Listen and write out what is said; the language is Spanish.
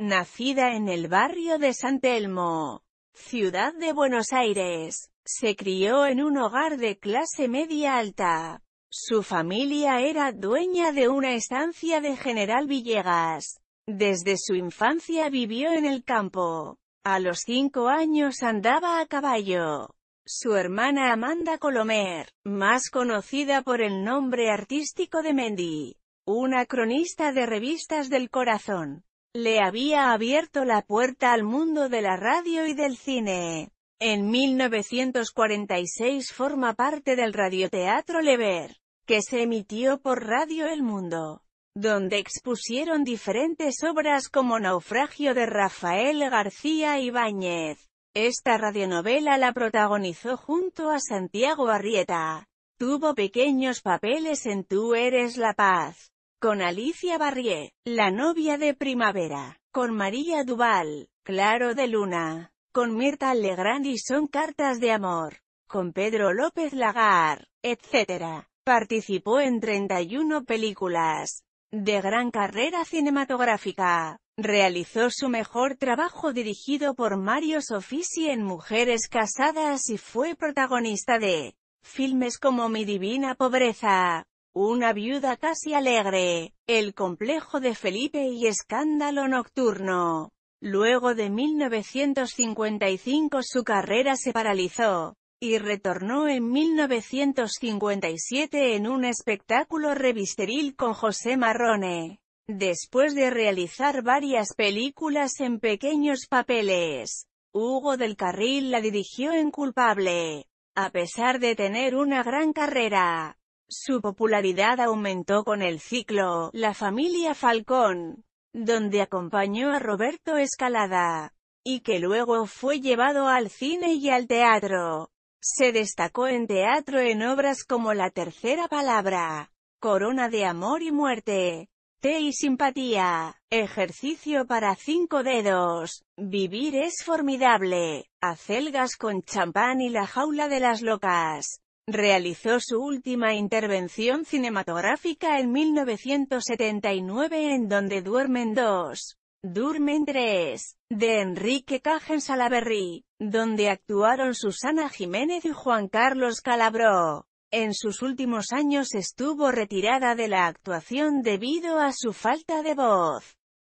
Nacida en el barrio de San Telmo, ciudad de Buenos Aires, se crió en un hogar de clase media alta. Su familia era dueña de una estancia de General Villegas. Desde su infancia vivió en el campo. A los cinco años andaba a caballo. Su hermana Amanda Colomer, más conocida por el nombre artístico de Mendy, una cronista de revistas del corazón, le había abierto la puerta al mundo de la radio y del cine. En 1946 forma parte del radioteatro Lever, que se emitió por Radio El Mundo, donde expusieron diferentes obras como Naufragio de Rafael García Ibáñez. Esta radionovela la protagonizó junto a Santiago Arrieta. Tuvo pequeños papeles en Tú eres la paz, con Alicia Barrié, La novia de primavera, con María Duval, Claro de Luna, con Mirta Legrand y Son cartas de amor, con Pedro López Lagar, etc. Participó en 31 películas de gran carrera cinematográfica. Realizó su mejor trabajo dirigido por Mario Sofisi en Mujeres Casadas y fue protagonista de filmes como Mi Divina Pobreza, una viuda casi alegre, el complejo de Felipe y escándalo nocturno. Luego de 1955 su carrera se paralizó, y retornó en 1957 en un espectáculo revisteril con José Marrone. Después de realizar varias películas en pequeños papeles, Hugo del Carril la dirigió en Culpable. A pesar de tener una gran carrera, su popularidad aumentó con el ciclo La familia Falcón, donde acompañó a Roberto Escalada, y que luego fue llevado al cine y al teatro. Se destacó en teatro en obras como La Tercera Palabra, Corona de Amor y Muerte, Té y Simpatía, Ejercicio para Cinco Dedos, Vivir es Formidable, Acelgas con Champán y La Jaula de las Locas. Realizó su última intervención cinematográfica en 1979 en Donde duermen dos, duermen tres, de Enrique Cajen Salaberry, donde actuaron Susana Jiménez y Juan Carlos Calabró. En sus últimos años estuvo retirada de la actuación debido a su falta de voz.